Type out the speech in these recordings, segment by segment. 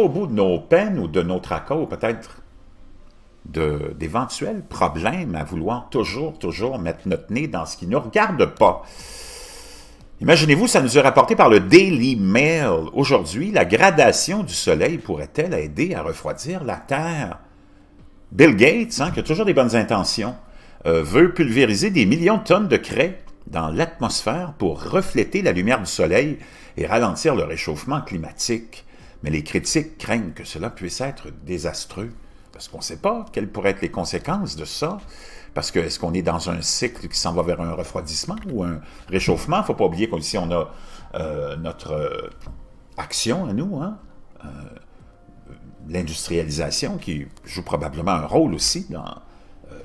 au bout de nos peines ou de notre accord, peut-être d'éventuels problèmes à vouloir toujours, toujours mettre notre nez dans ce qui ne nous regarde pas. Imaginez-vous, ça nous est rapporté par le Daily Mail. Aujourd'hui, la gradation du soleil pourrait-elle aider à refroidir la Terre? Bill Gates, hein, qui a toujours des bonnes intentions, euh, veut pulvériser des millions de tonnes de craie dans l'atmosphère pour refléter la lumière du soleil et ralentir le réchauffement climatique. Mais les critiques craignent que cela puisse être désastreux, parce qu'on ne sait pas quelles pourraient être les conséquences de ça. Parce que est-ce qu'on est dans un cycle qui s'en va vers un refroidissement ou un réchauffement? Il ne faut pas oublier qu'ici, on a euh, notre euh, action à nous, hein. euh, l'industrialisation qui joue probablement un rôle aussi dans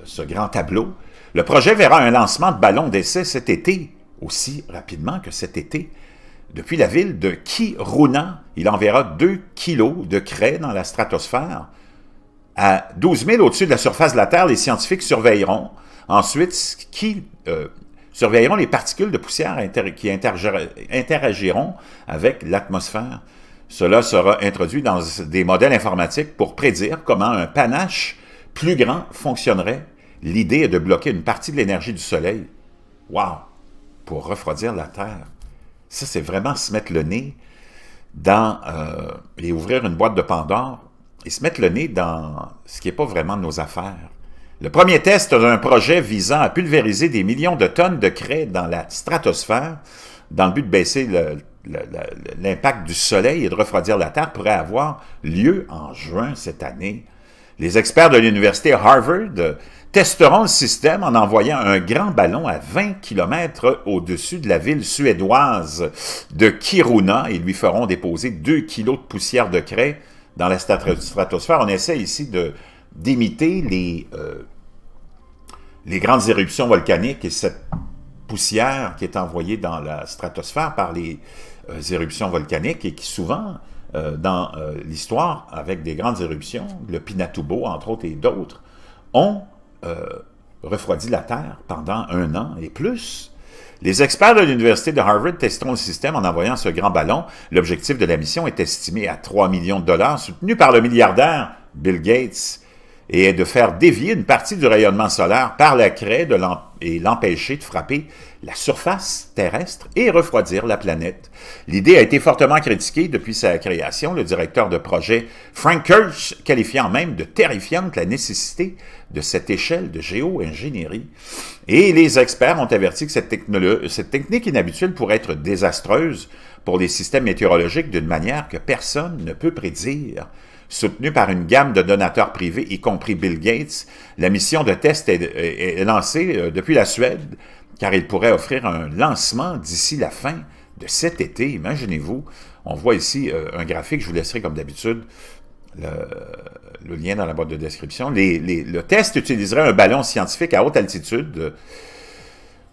ce grand tableau. Le projet verra un lancement de ballon d'essai cet été, aussi rapidement que cet été. Depuis la ville de Kiruna, il enverra 2 kilos de craie dans la stratosphère. À 12 000 au-dessus de la surface de la Terre, les scientifiques surveilleront ensuite qui, euh, surveilleront les particules de poussière qui interagiront avec l'atmosphère. Cela sera introduit dans des modèles informatiques pour prédire comment un panache plus grand fonctionnerait. L'idée est de bloquer une partie de l'énergie du Soleil. Wow! Pour refroidir la Terre. Ça, c'est vraiment se mettre le nez dans... Euh, et ouvrir une boîte de Pandore et se mettre le nez dans ce qui n'est pas vraiment nos affaires. Le premier test d'un projet visant à pulvériser des millions de tonnes de craie dans la stratosphère, dans le but de baisser l'impact du soleil et de refroidir la Terre, pourrait avoir lieu en juin cette année les experts de l'université Harvard testeront le système en envoyant un grand ballon à 20 km au-dessus de la ville suédoise de Kiruna et lui feront déposer 2 kg de poussière de craie dans la stratosphère. On essaie ici d'imiter euh, les, grandes éruptions volcaniques et cette poussière qui est envoyée dans la stratosphère par les euh, éruptions volcaniques et qui souvent euh, dans euh, l'histoire avec des grandes éruptions, le Pinatubo, entre autres, et d'autres, ont euh, refroidi la Terre pendant un an et plus. Les experts de l'Université de Harvard testeront le système en envoyant ce grand ballon. L'objectif de la mission est estimé à 3 millions de dollars, soutenu par le milliardaire Bill Gates et de faire dévier une partie du rayonnement solaire par la craie de et l'empêcher de frapper la surface terrestre et refroidir la planète. L'idée a été fortement critiquée depuis sa création, le directeur de projet Frank Kirsch qualifiant même de terrifiante la nécessité de cette échelle de géo-ingénierie. Et les experts ont averti que cette, cette technique inhabituelle pourrait être désastreuse pour les systèmes météorologiques d'une manière que personne ne peut prédire. Soutenu par une gamme de donateurs privés, y compris Bill Gates, la mission de test est, lancée euh, depuis la Suède, car il pourrait offrir un lancement d'ici la fin de cet été. Imaginez-vous, on voit ici euh, un graphique, je vous laisserai comme d'habitude le, lien dans la boîte de description. le test utiliserait un ballon scientifique à haute altitude euh,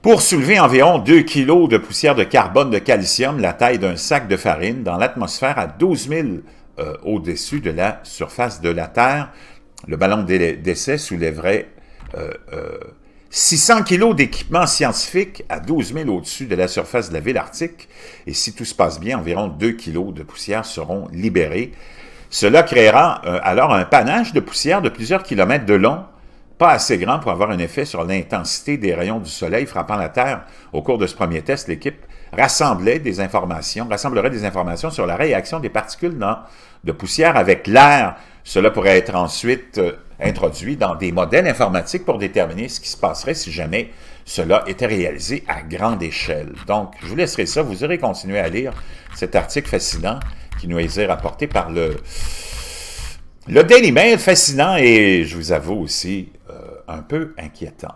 pour soulever environ 2 kg de poussière de carbone de calcium, la taille d'un sac de farine, dans l'atmosphère à 12 000 euh, au-dessus de la surface de la Terre. Le ballon d'essai soulèverait 600 euh, euh, kilos d'équipement scientifique à 12 000 au-dessus de la surface de la ville arctique. Et si tout se passe bien, environ 2 kilos de poussière seront libérés. Cela créera alors un panache de poussière de plusieurs kilomètres de long, pas assez grand pour avoir un effet sur l'intensité des rayons du soleil frappant la Terre. Au cours de ce premier test, l'équipe Rassembler des informations, rassemblerait des informations sur la réaction des particules de poussière avec l'air. Cela pourrait être ensuite euh, introduit dans des modèles informatiques pour déterminer ce qui se passerait si jamais cela était réalisé à grande échelle. Donc, je vous laisserai ça. Vous irez continuer à lire cet article fascinant qui nous est rapporté par le, le Daily Mail, fascinant et, je vous avoue aussi, euh, un peu inquiétant.